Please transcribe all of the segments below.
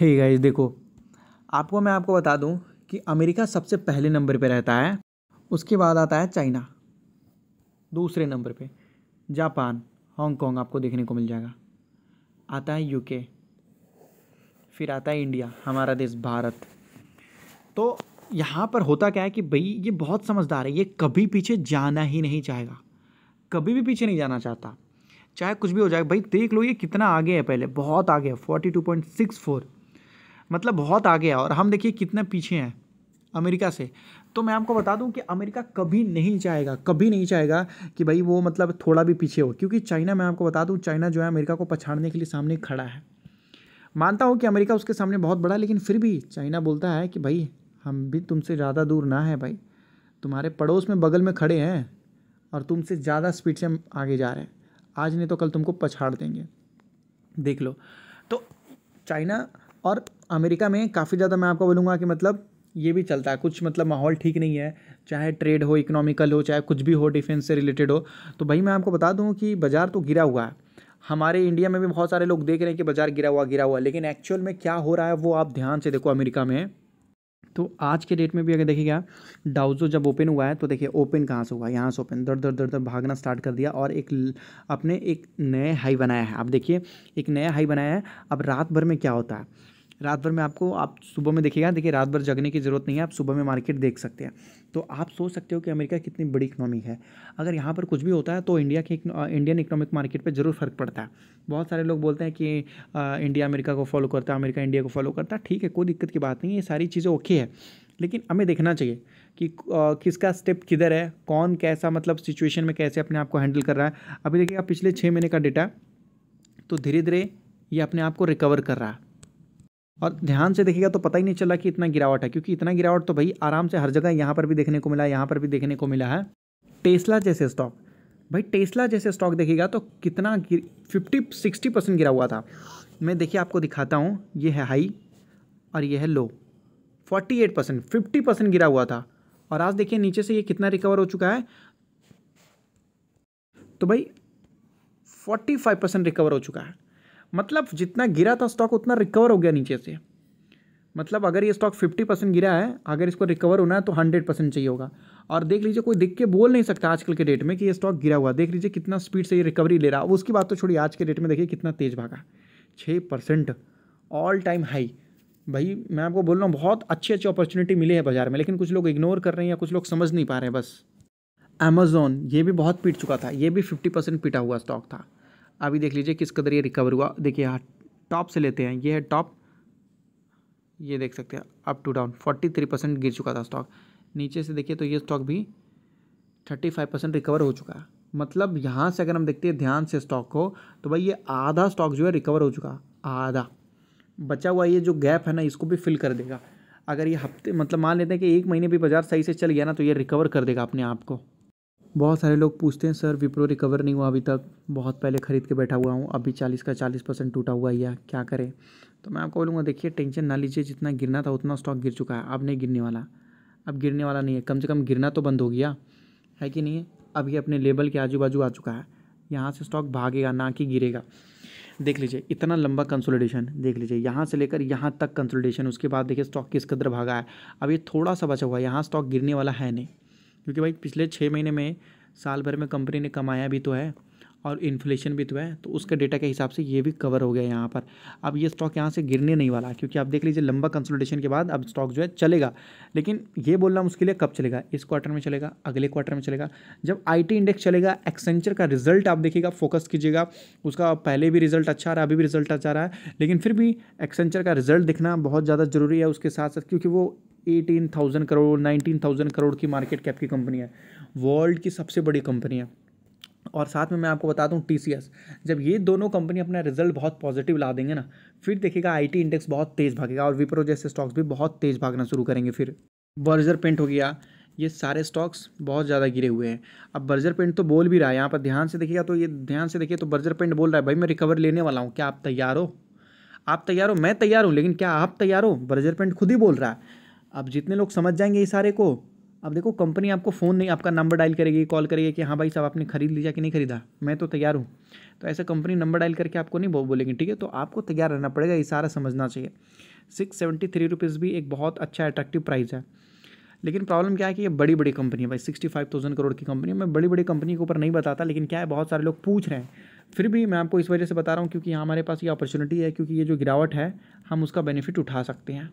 हे hey guys देखो आपको मैं आपको बता दूं कि अमेरिका सबसे पहले नंबर पे रहता है उसके बाद आता है चाइना दूसरे नंबर पे जापान हांगकॉन्ग आपको देखने को मिल जाएगा आता है यूके फिर आता है इंडिया हमारा देश भारत तो यहाँ पर होता क्या है कि भाई ये बहुत समझदार है ये कभी पीछे जाना ही नहीं चाहेगा कभी भी पीछे नहीं जाना चाहता चाहे कुछ भी हो जाए भाई देख लो ये कितना आगे है पहले बहुत आगे है forty two point six four मतलब बहुत आगे है और हम देखिए कितने पीछे हैं अमेरिका से तो मैं आपको बता दूं कि अमेरिका कभी नहीं चाहेगा कभी नहीं चाहेगा कि भाई वो मतलब थोड़ा भी पीछे हो क्योंकि चाइना मैं आपको बता दूं चाइना जो है अमेरिका को पछाड़ने के लिए सामने खड़ा है मानता हूँ कि अमेरिका उसके सामने बहुत बड़ा लेकिन फिर भी चाइना बोलता है कि भाई हम भी तुमसे ज़्यादा दूर ना है भाई तुम्हारे पड़ोस में बगल में खड़े हैं और तुमसे ज़्यादा स्पीड से हम आगे जा रहे हैं आज नहीं तो कल तुमको पछाड़ देंगे देख लो तो चाइना और अमेरिका में काफ़ी ज़्यादा मैं आपको बोलूँगा कि मतलब ये भी चलता है कुछ मतलब माहौल ठीक नहीं है चाहे ट्रेड हो इकोनॉमिकल हो चाहे कुछ भी हो डिफेंस से रिलेटेड हो तो भाई मैं आपको बता दूँ कि बाज़ार तो गिरा हुआ है हमारे इंडिया में भी बहुत सारे लोग देख रहे हैं कि बाज़ार गिरा हुआ गिरा हुआ लेकिन एक्चुअल में क्या हो रहा है वो आप ध्यान से देखो अमेरिका में तो आज के डेट में भी अगर देखिएगा डाउजो जब ओपन हुआ है तो देखिए ओपन कहाँ से हुआ यहाँ से ओपन दर दर दर दर भागना स्टार्ट कर दिया और एक अपने एक नए हाई बनाया है आप देखिए एक नया हाई बनाया है अब रात भर में क्या होता है रात भर में आपको आप सुबह में देखिएगा देखिए रात भर जगने की ज़रूरत नहीं है आप सुबह में मार्केट देख सकते हैं तो आप सोच सकते हो कि अमेरिका कितनी बड़ी इकनॉमी है अगर यहाँ पर कुछ भी होता है तो इंडिया के इंडियन इकनॉमिक मार्केट पर ज़रूर फ़र्क पड़ता है बहुत सारे लोग बोलते हैं कि इंडिया अमेरिका को फॉलो करता है अमेरिका इंडिया को फॉलो करता है ठीक है कोई दिक्कत की बात नहीं ये सारी चीज़ें ओके है लेकिन हमें देखना चाहिए कि आ, किसका स्टेप किधर है कौन कैसा मतलब सिचुएशन में कैसे अपने आप को हैंडल कर रहा है अभी देखिए पिछले छः महीने का डेटा तो धीरे धीरे ये अपने आप को रिकवर कर रहा है और ध्यान से देखिएगा तो पता ही नहीं चला कि इतना गिरावट है क्योंकि इतना गिरावट तो भाई आराम से हर जगह यहाँ पर भी देखने को मिला है यहाँ पर भी देखने को मिला है टेस्ला जैसे स्टॉक भाई टेस्ला जैसे स्टॉक देखिएगा तो कितना फिफ्टी सिक्सटी परसेंट गिरा हुआ था मैं देखिए आपको दिखाता हूँ ये है हाई और ये है low forty eight percent fifty percent गिरा हुआ था और आज देखिए नीचे से ये कितना रिकवर हो चुका है तो भाई फोर्टी फाइव परसेंट रिकवर हो चुका है मतलब जितना गिरा था स्टॉक उतना रिकवर हो गया नीचे से मतलब अगर ये स्टॉक फिफ्टी परसेंट गिरा है अगर इसको रिकवर होना है तो हंड्रेड परसेंट चाहिए होगा और देख लीजिए कोई दिख के बोल नहीं सकता आजकल के डेट में कि ये स्टॉक गिरा हुआ देख लीजिए कितना स्पीड से ये रिकवरी ले रहा है उसकी बात तो छोड़िए आज के डेट में देखिए कितना तेज़ भागा छः परसेंट ऑल टाइम हाई भाई मैं आपको बोल रहा हूँ बहुत अच्छी अच्छी अपॉर्चुनिटी मिली है बाजार में लेकिन कुछ लोग इग्नोर कर रहे हैं या कुछ लोग समझ नहीं पा रहे हैं बस अमेजोन ये भी बहुत पीट चुका था ये भी फिफ्टी परसेंट पीटा हुआ स्टॉक था अभी देख लीजिए किस कदर ये रिकवर हुआ देखिए यहाँ टॉप से लेते हैं ये है टॉप ये देख सकते हैं up to down forty three percent गिर चुका था स्टॉक नीचे से देखिए तो ये स्टॉक भी थर्टी फाइव परसेंट रिकवर हो चुका है मतलब यहाँ से अगर हम देखते हैं ध्यान से स्टॉक को तो भाई ये आधा स्टॉक जो है रिकवर हो चुका आधा बचा हुआ ये जो गैप है ना इसको भी फिल कर देगा अगर ये हफ्ते मतलब मान लेते हैं कि एक महीने भी बाज़ार सही से चल गया ना तो ये रिकवर कर देगा अपने आप को बहुत सारे लोग पूछते हैं सर विप्रो रिकवर नहीं हुआ अभी तक बहुत पहले ख़रीद के बैठा हुआ हूँ अभी चालीस का चालीस परसेंट टूटा हुआ या क्या करें तो मैं आपको बोलूँगा देखिए टेंशन ना लीजिए जितना गिरना था उतना स्टॉक गिर चुका है अब नहीं गिरने वाला अब गिरने वाला नहीं है कम से कम गिरना तो बंद हो गया है कि नहीं अब ये अपने लेवल के आजू बाजू आ चुका है यहाँ से स्टॉक भागेगा ना कि गिरेगा देख लीजिए इतना लंबा कंसोलिडेशन देख लीजिए यहाँ से लेकर यहाँ तक कंसोलिडेशन उसके बाद देखिए स्टॉक किस कदर भागा है अब ये थोड़ा सा बचा हुआ है यहाँ स्टॉक गिरने वाला है नहीं क्योंकि भाई पिछले छः महीने में साल भर में कंपनी ने कमाया भी तो है और इन्फ्लेशन भी तो है तो उसके डेटा के हिसाब से ये भी कवर हो गया यहाँ पर अब ये स्टॉक यहाँ से गिरने नहीं वाला क्योंकि आप देख लीजिए लंबा कंसल्टेशन के बाद अब स्टॉक जो है चलेगा लेकिन ये बोलना उसके लिए कब चलेगा इस क्वार्टर में चलेगा अगले क्वार्टर में चलेगा जब आईटी इंडेक्स चलेगा एक्सेंचर का रिजल्ट आप देखिएगा फोकस कीजिएगा उसका पहले भी रिजल्ट अच्छा रहा है अभी भी रिजल्ट अच्छा रहा है लेकिन फिर भी एक्सेंचर का रिजल्ट दिखना बहुत ज़्यादा जरूरी है उसके साथ साथ क्योंकि वो eighteen thousand crore nineteen thousand crore की मार्केट कैप की कंपनी है वर्ल्ड की सबसे बड़ी कंपनी है और साथ में मैं आपको बताता हूँ टी जब ये दोनों कंपनी अपना रिजल्ट बहुत पॉजिटिव ला देंगे ना फिर देखिएगा आई इंडेक्स बहुत तेज़ भागेगा और विप्रो जैसे स्टॉक्स भी बहुत तेज़ भागना शुरू करेंगे फिर बर्जर पेंट हो गया ये सारे स्टॉक्स बहुत ज़्यादा गिरे हुए हैं अब बर्जर पेंट तो बोल भी रहा है यहाँ पर ध्यान से देखिएगा तो ये ध्यान से देखिए तो बर्जर पेंट बोल रहा है भाई मैं रिकवर लेने वाला हूँ क्या आप तैयार हो आप तैयार हो मैं तैयार हूँ लेकिन क्या आप तैयार हो बर्जर पेंट खुद ही बोल रहा है अब जितने लोग समझ जाएंगे ये सारे को अब देखो कंपनी आपको फ़ोन नहीं आपका नंबर डायल करेगी कॉल करेगी कि हाँ भाई साहब आपने खरीद लिया कि नहीं खरीदा मैं तो तैयार हूँ तो ऐसा कंपनी नंबर डायल करके आपको नहीं बोलेंगे ठीक है तो आपको तैयार रहना पड़ेगा ये सारा समझना चाहिए सिक्स सेवेंटी थ्री रुपीज़ भी एक बहुत अच्छा अट्रैक्टिव प्राइस है लेकिन प्रॉब्लम क्या है कि ये बड़ी बड़ी कंपनी है भाई सिक्सटी फाइव थाउजेंड करोड़ की कंपनी है मैं बड़ी बड़ी कंपनी के ऊपर नहीं बताता लेकिन क्या है बहुत सारे लोग पूछ रहे हैं फिर भी मैं आपको इस वजह से बता रहा हूँ क्योंकि हमारे पास ये अपॉर्चुनिटी है क्योंकि ये जो गिरावट है हम उसका बेनिफिट उठा सकते हैं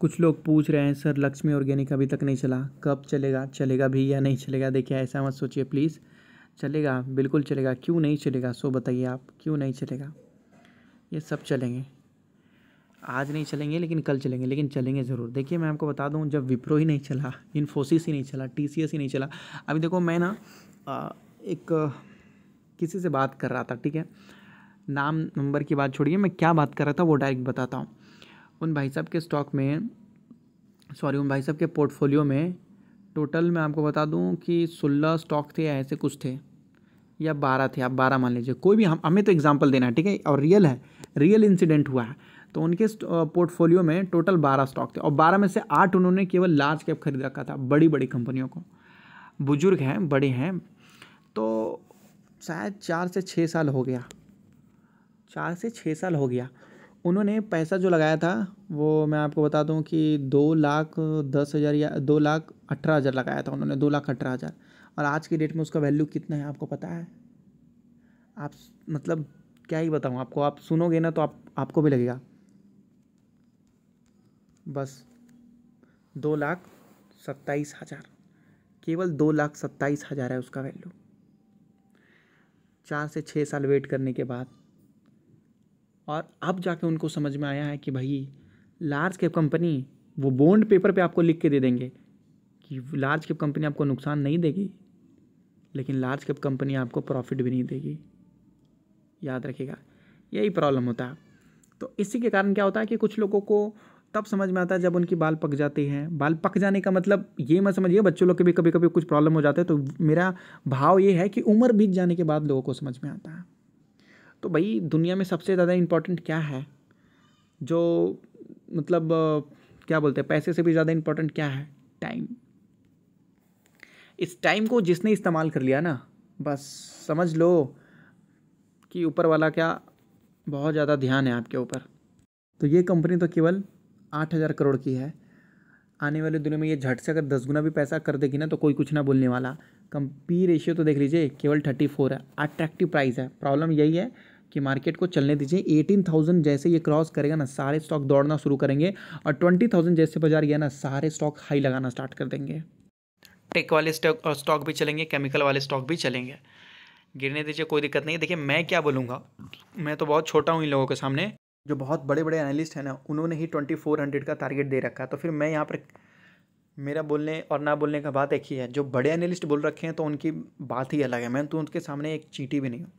कुछ लोग पूछ रहे हैं सर लक्ष्मी ऑर्गेनिक अभी तक नहीं चला कब चलेगा चलेगा भी या नहीं चलेगा देखिए ऐसा मत सोचिए प्लीज़ चलेगा बिल्कुल चलेगा क्यों नहीं चलेगा सो बताइए आप क्यों नहीं चलेगा ये सब चलेंगे आज नहीं चलेंगे लेकिन कल चलेंगे लेकिन चलेंगे ज़रूर देखिए मैं आपको बता दूँ जब विप्रो ही नहीं चला इन्फोसिस ही नहीं चला टी ही नहीं चला अभी देखो मैं ना एक किसी से बात कर रहा था ठीक है नाम नंबर की बात छोड़िए मैं क्या बात कर रहा था वो डायरेक्ट बताता हूँ उन भाई साहब के स्टॉक में सॉरी उन भाई साहब के पोर्टफोलियो में टोटल मैं आपको बता दूं कि सोलह स्टॉक थे या ऐसे कुछ थे या बारह थे आप बारह मान लीजिए कोई भी हम हमें तो एग्जाम्पल देना है ठीक है और रियल है रियल इंसिडेंट हुआ है तो उनके पोर्टफोलियो में टोटल बारह स्टॉक थे और बारह में से आठ उन्होंने केवल लार्ज कैप खरीद रखा था बड़ी बड़ी कंपनियों को बुजुर्ग हैं बड़े हैं तो शायद चार से छः साल हो गया चार से छः साल हो गया उन्होंने पैसा जो लगाया था वो मैं आपको बता दूं कि दो लाख दस हज़ार या दो लाख अठारह हज़ार लगाया था उन्होंने दो लाख अठारह हज़ार और आज की डेट में उसका वैल्यू कितना है आपको पता है आप मतलब क्या ही बताऊँ आपको आप सुनोगे ना तो आप आपको भी लगेगा बस दो लाख सत्ताईस हज़ार केवल दो लाख सत्ताईस हज़ार है उसका वैल्यू चार से छः साल वेट करने के बाद और अब जाके उनको समझ में आया है कि भाई लार्ज कैप कंपनी वो बॉन्ड पेपर पे आपको लिख के दे देंगे कि लार्ज कैप कंपनी आपको नुकसान नहीं देगी लेकिन लार्ज कैप कंपनी आपको प्रॉफिट भी नहीं देगी याद रखिएगा यही प्रॉब्लम होता है तो इसी के कारण क्या होता है कि कुछ लोगों को तब समझ में आता है जब उनकी बाल पक जाते हैं बाल पक जाने का मतलब ये मत समझिए बच्चों लोग के भी कभी कभी कुछ प्रॉब्लम हो जाते हैं तो मेरा भाव ये है कि उम्र बीत जाने के बाद लोगों को समझ में आता है तो भाई दुनिया में सबसे ज़्यादा इम्पोर्टेंट क्या है जो मतलब क्या बोलते हैं पैसे से भी ज़्यादा इम्पोर्टेंट क्या है टाइम इस टाइम को जिसने इस्तेमाल कर लिया ना बस समझ लो कि ऊपर वाला क्या बहुत ज़्यादा ध्यान है आपके ऊपर तो ये कंपनी तो केवल आठ हज़ार करोड़ की है आने वाले दिनों में ये झट से अगर दस गुना भी पैसा कर देगी ना तो कोई कुछ ना बोलने वाला कम पी रेशियो तो देख लीजिए केवल थर्टी फोर है अट्रैक्टिव प्राइस है प्रॉब्लम यही है कि मार्केट को चलने दीजिए एटीन थाउजेंड जैसे ये क्रॉस करेगा ना सारे स्टॉक दौड़ना शुरू करेंगे और ट्वेंटी थाउजेंड जैसे बाजार गया ना सारे स्टॉक हाई लगाना स्टार्ट कर देंगे टेक वाले स्टॉक और स्टॉक भी चलेंगे केमिकल वाले स्टॉक भी चलेंगे गिरने दीजिए कोई दिक्कत नहीं देखिए मैं क्या बोलूँगा मैं तो बहुत छोटा हूँ इन लोगों के सामने जो बहुत बड़े बड़े एनालिस्ट हैं ना उन्होंने ही ट्वेंटी फोर हंड्रेड का टारगेट दे रखा तो फिर मैं यहाँ पर मेरा बोलने और ना बोलने का बात एक ही है जो बड़े एनालिस्ट बोल रखे हैं तो उनकी बात ही अलग है मैं तो उनके सामने एक चीटी भी नहीं हूँ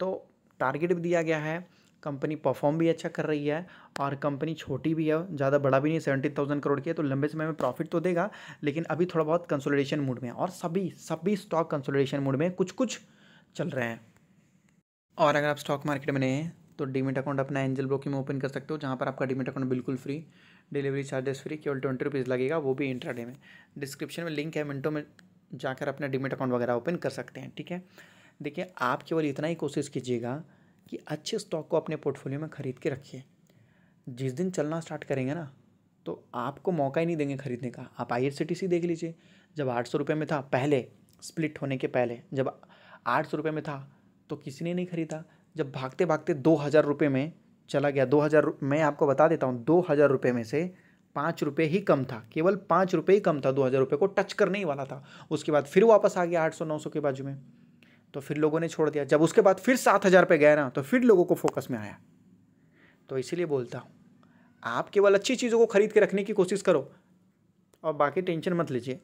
तो टारगेट भी दिया गया है कंपनी परफॉर्म भी अच्छा कर रही है और कंपनी छोटी भी है ज़्यादा बड़ा भी नहीं सेवेंटी थाउजेंड करोड़ की है तो लंबे समय में प्रॉफिट तो देगा लेकिन अभी थोड़ा बहुत कंसोलिडेशन मूड में है और सभी सभी स्टॉक कंसोलिडेशन मूड में कुछ कुछ चल रहे हैं और अगर आप स्टॉक मार्केट में नहीं हैं तो डीमेट अकाउंट अपना एंजल ब्रोकिंग में ओपन कर सकते हो जहाँ पर आपका डीमेट अकाउंट बिल्कुल फ्री डिलीवरी चार्जेस फ्री केवल ट्वेंटी रुपीज़ लगेगा वो भी इंट्राडे में डिस्क्रिप्शन में लिंक है मिनटों में जाकर अपना डीमेट अकाउंट वगैरह ओपन कर सकते हैं ठीक है देखिए आप केवल इतना ही कोशिश कीजिएगा कि अच्छे स्टॉक को अपने पोर्टफोलियो में ख़रीद के रखिए जिस दिन चलना स्टार्ट करेंगे ना तो आपको मौका ही नहीं देंगे खरीदने का आप आई देख लीजिए जब आठ सौ में था पहले स्प्लिट होने के पहले जब आठ सौ में था तो किसी ने नहीं खरीदा जब भागते भागते दो हज़ार रुपये में चला गया दो हज़ार मैं आपको बता देता हूँ दो हज़ार रुपये में से पाँच रुपये ही कम था केवल पाँच रुपये ही कम था दो हज़ार रुपये को टच करने ही वाला था उसके बाद फिर वापस आ गया आठ सौ नौ सौ के बाजू में तो फिर लोगों ने छोड़ दिया जब उसके बाद फिर सात हज़ार पे गए ना तो फिर लोगों को फोकस में आया तो इसीलिए बोलता हूँ आप केवल अच्छी चीज़ों को खरीद के रखने की कोशिश करो और बाकी टेंशन मत लीजिए